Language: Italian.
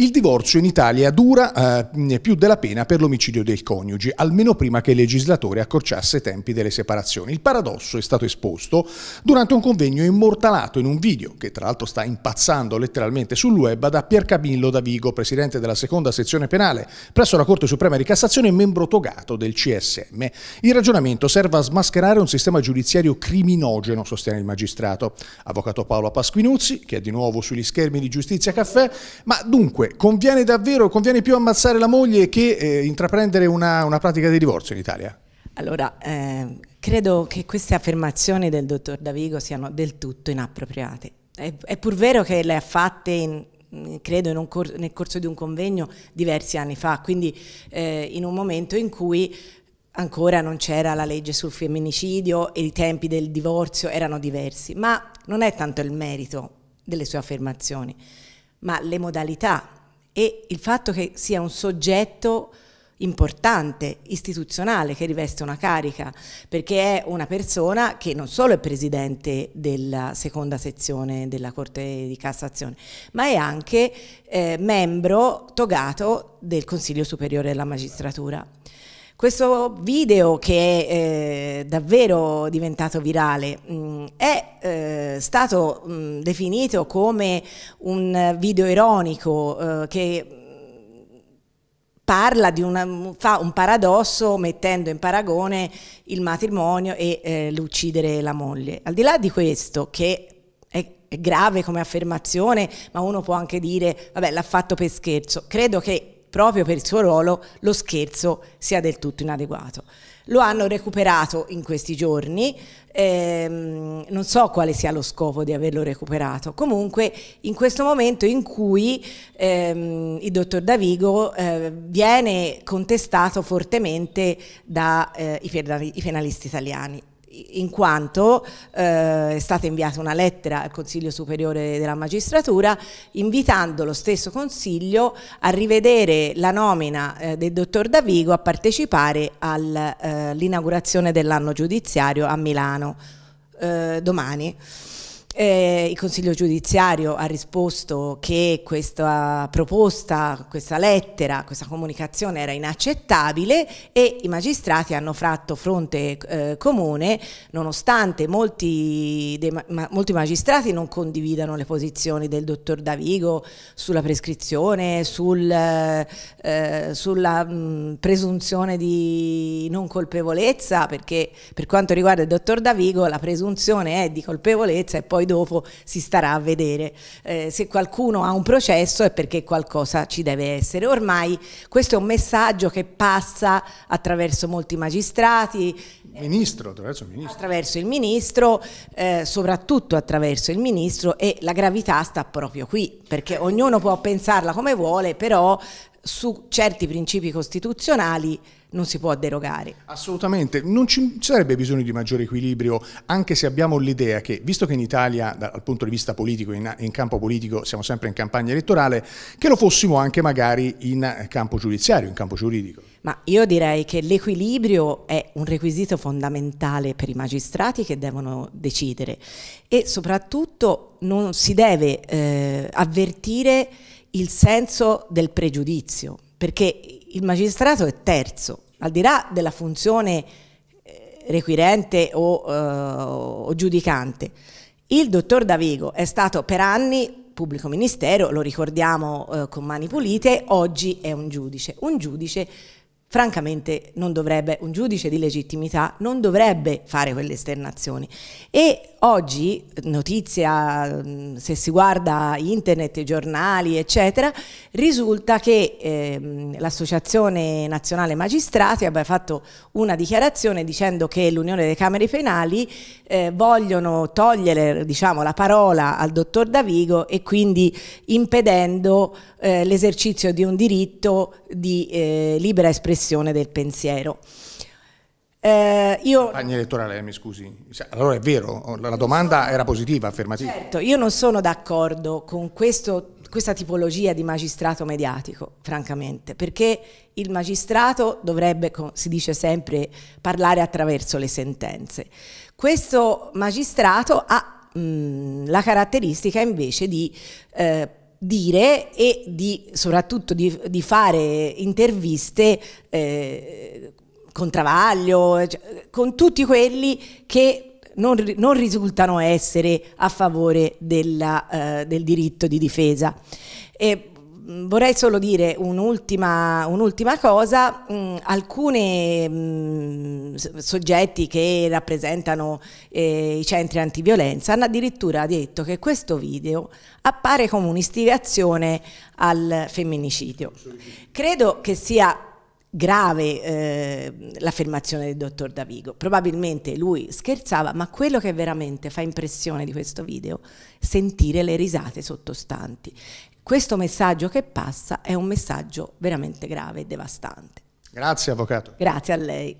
Il divorzio in Italia dura eh, più della pena per l'omicidio dei coniugi, almeno prima che il legislatore accorciasse i tempi delle separazioni. Il paradosso è stato esposto durante un convegno immortalato in un video, che tra l'altro sta impazzando letteralmente sul web, da Piercabillo Davigo, presidente della seconda sezione penale presso la Corte Suprema di Cassazione e membro togato del CSM. Il ragionamento serve a smascherare un sistema giudiziario criminogeno, sostiene il magistrato. Avvocato Paolo Pasquinuzzi, che è di nuovo sugli schermi di Giustizia Caffè, ma dunque conviene davvero, conviene più ammazzare la moglie che eh, intraprendere una, una, pratica di divorzio in Italia? Allora, eh, credo che queste affermazioni del dottor Davigo siano del tutto inappropriate. È, è pur vero che le ha fatte in, credo cor nel corso di un convegno diversi anni fa, quindi eh, in un momento in cui ancora non c'era la legge sul femminicidio e i tempi del divorzio erano diversi, ma non è tanto il merito delle sue affermazioni, ma le modalità e il fatto che sia un soggetto importante, istituzionale, che riveste una carica, perché è una persona che non solo è presidente della seconda sezione della Corte di Cassazione, ma è anche eh, membro togato del Consiglio Superiore della Magistratura. Questo video che è eh, davvero diventato virale mh, mm, è eh, stato mh, mm, definito come un video ironico eh, che mm, parla di una, fa un paradosso mettendo in paragone il matrimonio e eh, l'uccidere la moglie. Al di là di questo, che è grave come affermazione, ma uno può anche dire, vabbè, l'ha fatto per scherzo. Credo che proprio per il suo ruolo lo scherzo sia del tutto inadeguato. Lo hanno recuperato in questi giorni, ehm, non so quale sia lo scopo di averlo recuperato, comunque in questo momento in cui ehm, il dottor Davigo eh, viene contestato fortemente dai eh, penalisti italiani in quanto eh, è stata inviata una lettera al Consiglio Superiore della Magistratura invitando lo stesso Consiglio a rivedere la nomina eh, del dottor Davigo a partecipare all'inaugurazione eh, dell'anno giudiziario a Milano eh, domani. Eh, il Consiglio giudiziario ha risposto che questa proposta, questa lettera, questa comunicazione era inaccettabile e i magistrati hanno fatto fronte eh, comune nonostante molti, dei, ma, molti, magistrati non condividano le posizioni del dottor Davigo sulla prescrizione, sul, eh, sulla mh, mm, presunzione di non colpevolezza perché per quanto riguarda il dottor Davigo la presunzione è di colpevolezza e poi poi dopo si starà a vedere. Eh, se qualcuno ha un processo è perché qualcosa ci deve essere. Ormai questo è un messaggio che passa attraverso molti magistrati, eh, Ministro, attraverso il ministro, attraverso il ministro eh, soprattutto attraverso il ministro e la gravità sta proprio qui, perché ognuno può pensarla come vuole, però su certi principi costituzionali non si può derogare. Assolutamente, non ci sarebbe bisogno di maggiore equilibrio, anche se abbiamo l'idea che, visto che in Italia, dal punto di vista politico, in, in, campo politico, siamo sempre in campagna elettorale, che lo fossimo anche magari in eh, campo giudiziario, in campo giuridico. Ma io direi che l'equilibrio è un requisito fondamentale per i magistrati che devono decidere e soprattutto non si deve eh, avvertire il senso del pregiudizio, perché il magistrato è terzo, al di là della funzione eh, requirente o, eh, o giudicante. Il dottor Davigo è stato per anni pubblico ministero, lo ricordiamo eh, con mani pulite, oggi è un giudice, un giudice francamente non dovrebbe, un giudice di legittimità non dovrebbe fare quelle esternazioni. E oggi, notizia, mm, se si guarda internet, giornali, eccetera, risulta che eh, l'Associazione Nazionale Magistrati abbia fatto una dichiarazione dicendo che l'Unione dei Camere Penali eh, vogliono togliere diciamo, la parola al dottor Davigo e quindi impedendo eh, l'esercizio di un diritto di eh, libera espressione espressione del pensiero. Eh, io... Campagna elettorale, eh, mi scusi. Cioè, allora è vero, la domanda era positiva, affermativa. Certo, io non sono d'accordo con questo, questa tipologia di magistrato mediatico, francamente, perché il magistrato dovrebbe, si dice sempre, parlare attraverso le sentenze. Questo magistrato ha mh, mm, la caratteristica invece di... Eh, dire e di, soprattutto di, di, fare interviste eh, con Travaglio, cioè, con tutti quelli che non, non, risultano essere a favore della, eh, del diritto di difesa. E vorrei solo dire un'ultima, un'ultima cosa, mm, alcuni mm, soggetti che rappresentano eh, i centri antiviolenza hanno addirittura detto che questo video appare come un'istigazione al femminicidio. Credo che sia grave eh, l'affermazione del dottor Davigo. Probabilmente lui scherzava, ma quello che veramente fa impressione di questo video è sentire le risate sottostanti. Questo messaggio che passa è un messaggio veramente grave e devastante. Grazie avvocato. Grazie a lei.